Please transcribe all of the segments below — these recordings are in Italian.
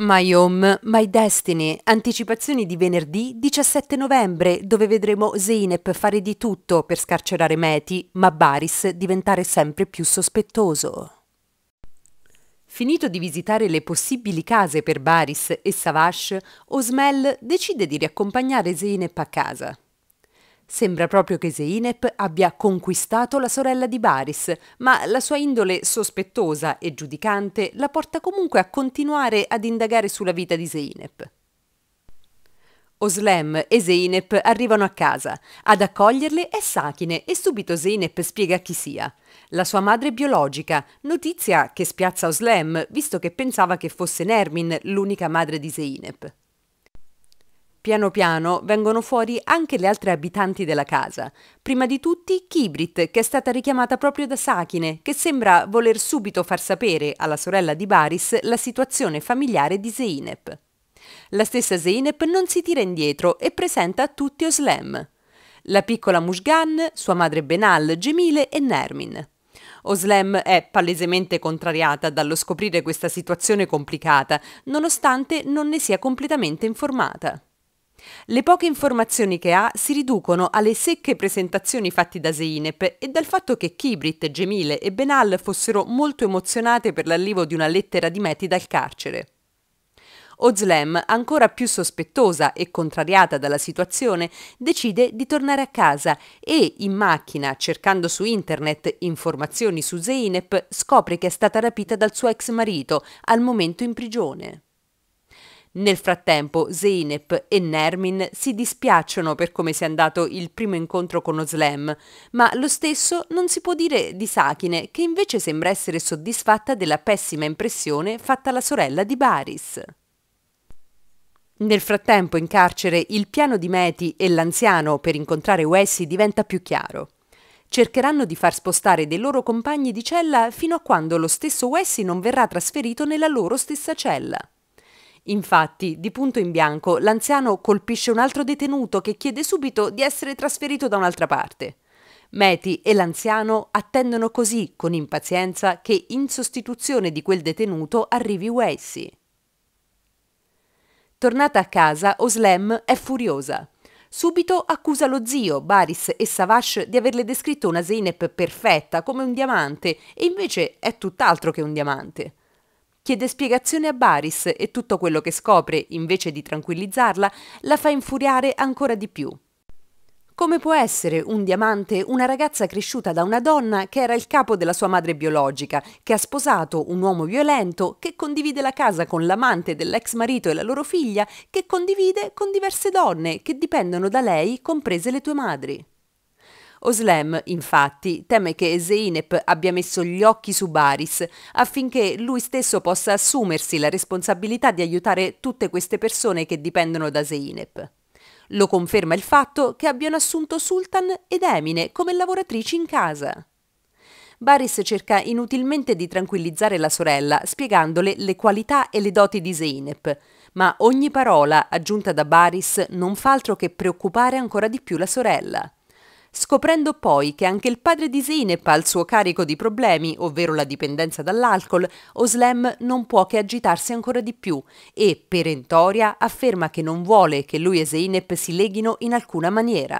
My Home, My Destiny, anticipazioni di venerdì 17 novembre, dove vedremo Zeynep fare di tutto per scarcerare Meti, ma Baris diventare sempre più sospettoso. Finito di visitare le possibili case per Baris e Savash, Osmel decide di riaccompagnare Zeynep a casa. Sembra proprio che Zeinep abbia conquistato la sorella di Baris, ma la sua indole sospettosa e giudicante la porta comunque a continuare ad indagare sulla vita di Zeinep. Oslem e Zeinep arrivano a casa. Ad accoglierle è Sakine e subito Zeinep spiega chi sia. La sua madre biologica, notizia che spiazza Oslem, visto che pensava che fosse Nermin l'unica madre di Zeinep. Piano piano vengono fuori anche le altre abitanti della casa. Prima di tutti Kibrit, che è stata richiamata proprio da Sakine, che sembra voler subito far sapere alla sorella di Baris la situazione familiare di Zeynep. La stessa Zeynep non si tira indietro e presenta a tutti Oslem. La piccola Mushgan, sua madre Benal, Gemile e Nermin. Oslem è palesemente contrariata dallo scoprire questa situazione complicata, nonostante non ne sia completamente informata. Le poche informazioni che ha si riducono alle secche presentazioni fatte da Zeinep e dal fatto che Kibrit, Gemile e Benal fossero molto emozionate per l'arrivo di una lettera di Meti dal carcere. Ozlem, ancora più sospettosa e contrariata dalla situazione, decide di tornare a casa e, in macchina, cercando su internet informazioni su Zeinep, scopre che è stata rapita dal suo ex marito, al momento in prigione. Nel frattempo Zeynep e Nermin si dispiacciono per come sia andato il primo incontro con Oslem, ma lo stesso non si può dire di Sakine che invece sembra essere soddisfatta della pessima impressione fatta alla sorella di Baris. Nel frattempo in carcere il piano di Meti e l'anziano per incontrare Wessi diventa più chiaro cercheranno di far spostare dei loro compagni di cella fino a quando lo stesso Wessi non verrà trasferito nella loro stessa cella. Infatti, di punto in bianco, l'anziano colpisce un altro detenuto che chiede subito di essere trasferito da un'altra parte. Meti e l'anziano attendono così, con impazienza, che in sostituzione di quel detenuto arrivi Wacy. Tornata a casa, Oslem è furiosa. Subito accusa lo zio, Baris e Savash di averle descritto una Zeynep perfetta come un diamante e invece è tutt'altro che un diamante chiede spiegazioni a Baris e tutto quello che scopre, invece di tranquillizzarla, la fa infuriare ancora di più. Come può essere un diamante una ragazza cresciuta da una donna che era il capo della sua madre biologica, che ha sposato un uomo violento, che condivide la casa con l'amante dell'ex marito e la loro figlia, che condivide con diverse donne che dipendono da lei, comprese le tue madri? Oslem, infatti, teme che Zeynep abbia messo gli occhi su Baris affinché lui stesso possa assumersi la responsabilità di aiutare tutte queste persone che dipendono da Zeynep. Lo conferma il fatto che abbiano assunto Sultan ed Emine come lavoratrici in casa. Baris cerca inutilmente di tranquillizzare la sorella spiegandole le qualità e le doti di Zeynep, ma ogni parola aggiunta da Baris non fa altro che preoccupare ancora di più la sorella scoprendo poi che anche il padre di Zeynep ha il suo carico di problemi, ovvero la dipendenza dall'alcol, Oslem non può che agitarsi ancora di più e, perentoria, afferma che non vuole che lui e Zeynep si leghino in alcuna maniera.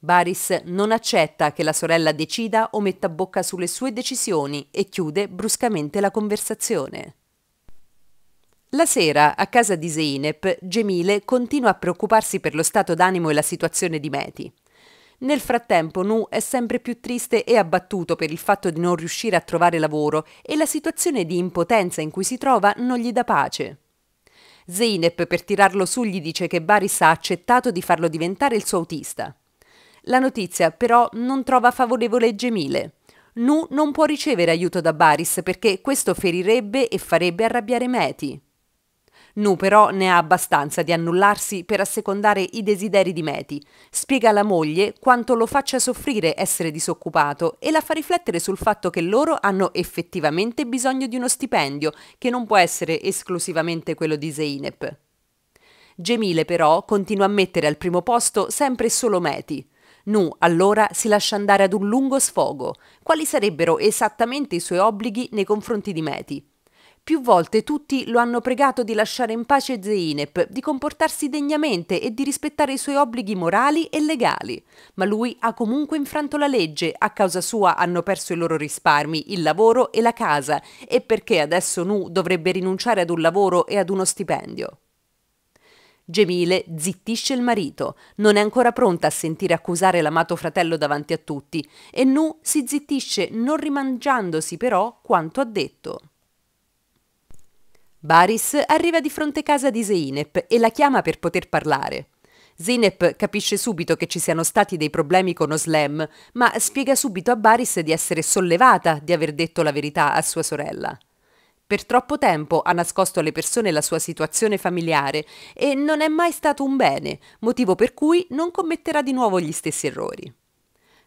Baris non accetta che la sorella decida o metta bocca sulle sue decisioni e chiude bruscamente la conversazione. La sera, a casa di Zeynep, Gemile continua a preoccuparsi per lo stato d'animo e la situazione di Meti. Nel frattempo Nu è sempre più triste e abbattuto per il fatto di non riuscire a trovare lavoro e la situazione di impotenza in cui si trova non gli dà pace. Zeynep per tirarlo su gli dice che Baris ha accettato di farlo diventare il suo autista. La notizia però non trova favorevole Gemile. Nu non può ricevere aiuto da Baris perché questo ferirebbe e farebbe arrabbiare Meti. Nu però ne ha abbastanza di annullarsi per assecondare i desideri di Meti. Spiega alla moglie quanto lo faccia soffrire essere disoccupato e la fa riflettere sul fatto che loro hanno effettivamente bisogno di uno stipendio, che non può essere esclusivamente quello di Zeinep. Gemile però continua a mettere al primo posto sempre solo Meti. Nu allora si lascia andare ad un lungo sfogo. Quali sarebbero esattamente i suoi obblighi nei confronti di Meti? Più volte tutti lo hanno pregato di lasciare in pace Zeynep, di comportarsi degnamente e di rispettare i suoi obblighi morali e legali. Ma lui ha comunque infranto la legge, a causa sua hanno perso i loro risparmi, il lavoro e la casa, e perché adesso Nu dovrebbe rinunciare ad un lavoro e ad uno stipendio. Gemile zittisce il marito, non è ancora pronta a sentire accusare l'amato fratello davanti a tutti, e Nu si zittisce non rimangiandosi però quanto ha detto. Baris arriva di fronte casa di Zeynep e la chiama per poter parlare. Zeynep capisce subito che ci siano stati dei problemi con Oslem, ma spiega subito a Baris di essere sollevata di aver detto la verità a sua sorella. Per troppo tempo ha nascosto alle persone la sua situazione familiare e non è mai stato un bene, motivo per cui non commetterà di nuovo gli stessi errori.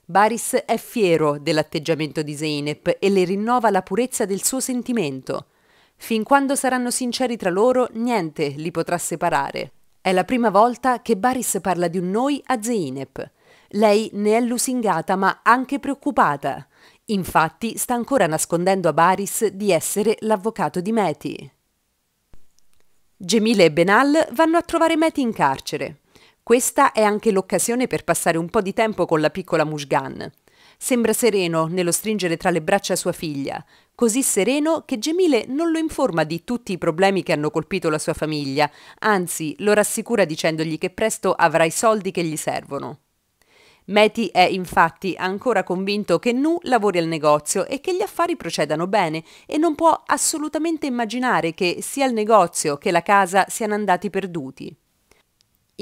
Baris è fiero dell'atteggiamento di Zeynep e le rinnova la purezza del suo sentimento. Fin quando saranno sinceri tra loro, niente li potrà separare. È la prima volta che Baris parla di un noi a Zeinep. Lei ne è lusingata ma anche preoccupata. Infatti sta ancora nascondendo a Baris di essere l'avvocato di Meti. Gemile e Benal vanno a trovare Meti in carcere. Questa è anche l'occasione per passare un po' di tempo con la piccola Mushgan. Sembra sereno nello stringere tra le braccia sua figlia, così sereno che Gemile non lo informa di tutti i problemi che hanno colpito la sua famiglia, anzi lo rassicura dicendogli che presto avrà i soldi che gli servono. Meti è infatti ancora convinto che Nu lavori al negozio e che gli affari procedano bene e non può assolutamente immaginare che sia il negozio che la casa siano andati perduti.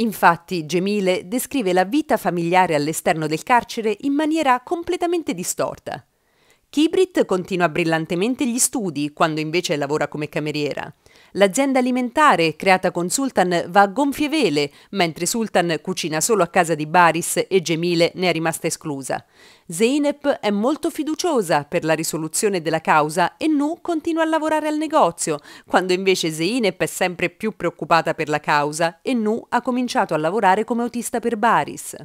Infatti, Gemile descrive la vita familiare all'esterno del carcere in maniera completamente distorta. Kibrit continua brillantemente gli studi quando invece lavora come cameriera. L'azienda alimentare, creata con Sultan, va a gonfie vele, mentre Sultan cucina solo a casa di Baris e Gemile ne è rimasta esclusa. Zeynep è molto fiduciosa per la risoluzione della causa e Nu continua a lavorare al negozio, quando invece Zeynep è sempre più preoccupata per la causa e Nu ha cominciato a lavorare come autista per Baris.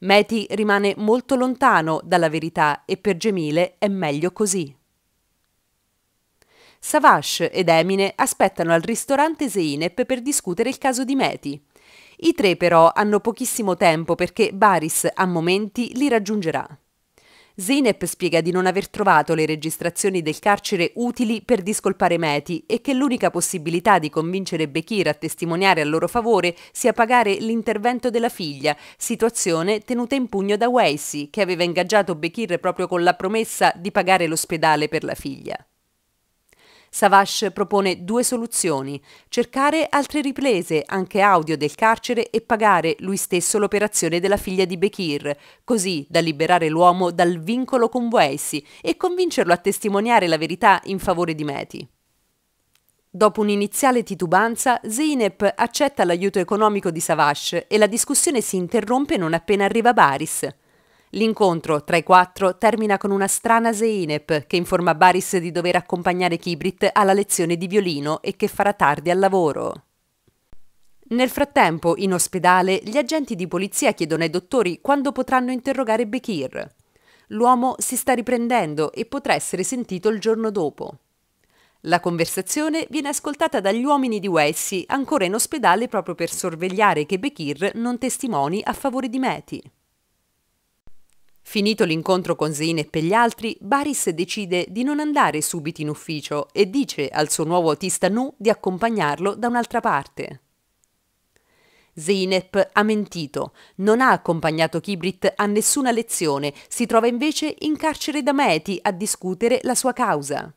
Meti rimane molto lontano dalla verità e per Gemile è meglio così. Savage ed Emine aspettano al ristorante Zeynep per discutere il caso di Meti. I tre però hanno pochissimo tempo perché Baris a momenti li raggiungerà. Zeynep spiega di non aver trovato le registrazioni del carcere utili per discolpare Meti e che l'unica possibilità di convincere Bekir a testimoniare a loro favore sia pagare l'intervento della figlia, situazione tenuta in pugno da Weissi, che aveva ingaggiato Bekir proprio con la promessa di pagare l'ospedale per la figlia. Savash propone due soluzioni, cercare altre riprese, anche audio del carcere e pagare lui stesso l'operazione della figlia di Bekir, così da liberare l'uomo dal vincolo con Boessi e convincerlo a testimoniare la verità in favore di Meti. Dopo un'iniziale titubanza, Zeynep accetta l'aiuto economico di Savash e la discussione si interrompe non appena arriva Baris. L'incontro tra i quattro termina con una strana Zeinep che informa Baris di dover accompagnare Kibrit alla lezione di violino e che farà tardi al lavoro. Nel frattempo, in ospedale, gli agenti di polizia chiedono ai dottori quando potranno interrogare Bekir. L'uomo si sta riprendendo e potrà essere sentito il giorno dopo. La conversazione viene ascoltata dagli uomini di Wessi, ancora in ospedale proprio per sorvegliare che Bekir non testimoni a favore di Meti. Finito l'incontro con Zeinep e gli altri, Baris decide di non andare subito in ufficio e dice al suo nuovo autista Nu di accompagnarlo da un'altra parte. Zeynep ha mentito, non ha accompagnato Kibrit a nessuna lezione, si trova invece in carcere da Meti a discutere la sua causa.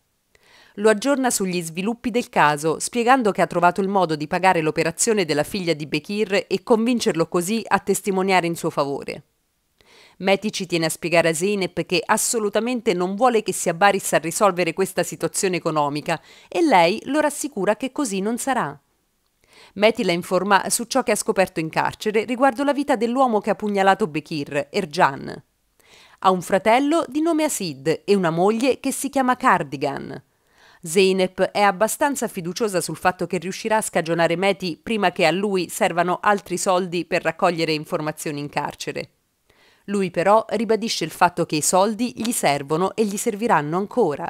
Lo aggiorna sugli sviluppi del caso, spiegando che ha trovato il modo di pagare l'operazione della figlia di Bekir e convincerlo così a testimoniare in suo favore. Meti ci tiene a spiegare a Zeynep che assolutamente non vuole che sia Baris a risolvere questa situazione economica e lei lo rassicura che così non sarà. Meti la informa su ciò che ha scoperto in carcere riguardo la vita dell'uomo che ha pugnalato Bekir, Erjan. Ha un fratello di nome Asid e una moglie che si chiama Cardigan. Zeynep è abbastanza fiduciosa sul fatto che riuscirà a scagionare Meti prima che a lui servano altri soldi per raccogliere informazioni in carcere. Lui però ribadisce il fatto che i soldi gli servono e gli serviranno ancora.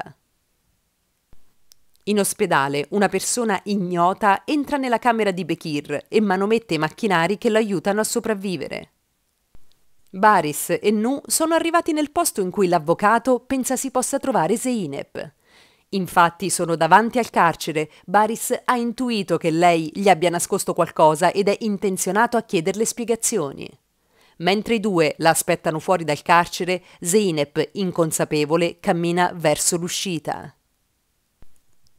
In ospedale una persona ignota entra nella camera di Bekir e manomette i macchinari che lo aiutano a sopravvivere. Baris e Nu sono arrivati nel posto in cui l'avvocato pensa si possa trovare Zeynep. Infatti sono davanti al carcere, Baris ha intuito che lei gli abbia nascosto qualcosa ed è intenzionato a chiederle spiegazioni. Mentre i due la aspettano fuori dal carcere, Zeynep, inconsapevole, cammina verso l'uscita.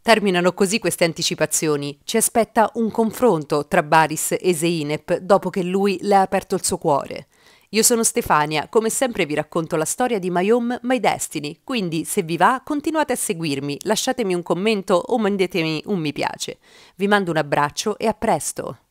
Terminano così queste anticipazioni. Ci aspetta un confronto tra Baris e Zeynep dopo che lui le ha aperto il suo cuore. Io sono Stefania, come sempre vi racconto la storia di My Home, My Destiny, quindi se vi va continuate a seguirmi, lasciatemi un commento o mandatemi un mi piace. Vi mando un abbraccio e a presto!